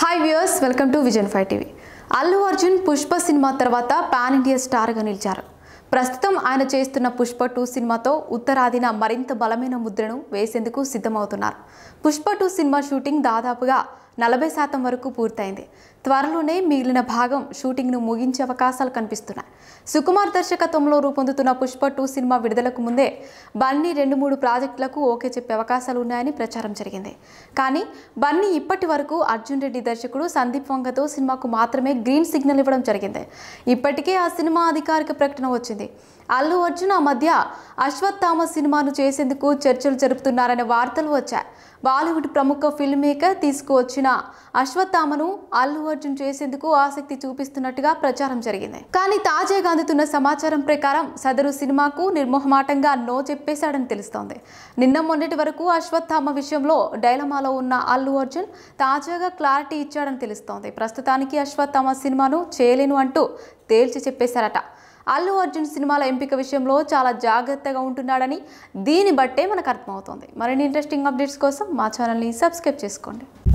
hi viewers welcome to vision five TV Allu Arjun Pushpa సినిమా తర్వాత pan India స్టార్గా నిలిచారు ప్రస్తుతం ఆయన చేస్తున్న పుష్ప టూ సినిమాతో ఉత్తరాదిన మరింత బలమైన ముద్రను వేసేందుకు సిద్ధమవుతున్నారు పుష్ప టూ సినిమా షూటింగ్ దాదాపుగా నలభై శాతం వరకు పూర్తయింది త్వరలోనే మిగిలిన భాగం షూటింగ్ను ముగించే అవకాశాలు కనిపిస్తున్నాయి సుకుమార్ దర్శకత్వంలో రూపొందుతున్న పుష్ప టూ సినిమా విడుదలకు ముందే బన్నీ రెండు మూడు ప్రాజెక్టులకు ఓకే చెప్పే అవకాశాలు ఉన్నాయని ప్రచారం జరిగింది కానీ బన్నీ ఇప్పటి వరకు అర్జున్ రెడ్డి దర్శకుడు సందీప్ వంగతో సినిమాకు మాత్రమే గ్రీన్ సిగ్నల్ ఇవ్వడం జరిగింది ఇప్పటికే ఆ సినిమా అధికారిక ప్రకటన వచ్చింది అల్లు అర్జున్ ఆ మధ్య అశ్వత్థామ సినిమాను చేసేందుకు చర్చలు జరుపుతున్నారనే వార్తలు వచ్చాయి బాలీవుడ్ ప్రముఖ ఫిల్మ్ మేకర్ తీసుకువచ్చిన అశ్వత్థామను అల్లు అర్జున్ చేసేందుకు ఆసక్తి చూపిస్తున్నట్టుగా ప్రచారం జరిగింది కానీ తాజాగా అందుతున్న సమాచారం ప్రకారం సదరు సినిమాకు నిర్మోహమాటంగా నో చెప్పేశాడని తెలుస్తోంది నిన్న మొన్నటి వరకు అశ్వత్థామ విషయంలో డైలమాలో ఉన్న అల్లు అర్జున్ తాజాగా క్లారిటీ ఇచ్చాడని తెలుస్తోంది ప్రస్తుతానికి అశ్వత్థామ సినిమాను చేయలేను అంటూ తేల్చి చెప్పేశారట అల్లు అర్జున్ సినిమాల ఎంపిక విషయంలో చాలా జాగ్రత్తగా ఉంటున్నాడని దీని బట్టే మనకు అర్థమవుతుంది మరిన్ని ఇంట్రెస్టింగ్ అప్డేట్స్ కోసం మా ఛానల్ని సబ్స్క్రైబ్ చేసుకోండి